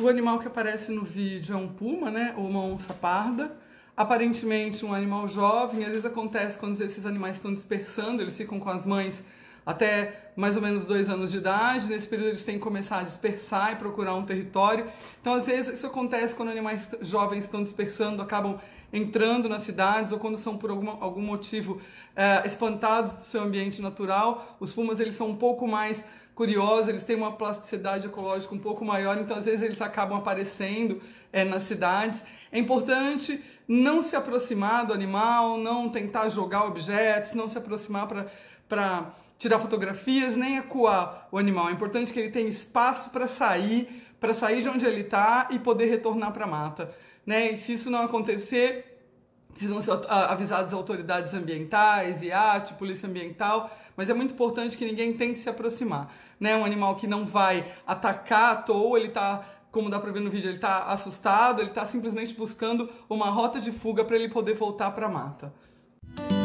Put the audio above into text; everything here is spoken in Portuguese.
O animal que aparece no vídeo é um puma, né? Ou uma onça parda. Aparentemente um animal jovem. Às vezes acontece quando esses animais estão dispersando, eles ficam com as mães até mais ou menos dois anos de idade. Nesse período eles têm que começar a dispersar e procurar um território. Então às vezes isso acontece quando animais jovens estão dispersando, acabam entrando nas cidades ou quando são por alguma, algum motivo é, espantados do seu ambiente natural. Os pumas eles são um pouco mais curiosos, eles têm uma plasticidade ecológica um pouco maior, então às vezes eles acabam aparecendo é, nas cidades. É importante não se aproximar do animal, não tentar jogar objetos, não se aproximar para tirar fotografias, nem acuar o animal. É importante que ele tenha espaço para sair, para sair de onde ele está e poder retornar para a mata. Né? E se isso não acontecer, precisam ser avisadas as autoridades ambientais, IAT, ah, polícia ambiental, mas é muito importante que ninguém tente se aproximar. Né? Um animal que não vai atacar à toa, ele está, como dá para ver no vídeo, ele está assustado, ele está simplesmente buscando uma rota de fuga para ele poder voltar para a mata.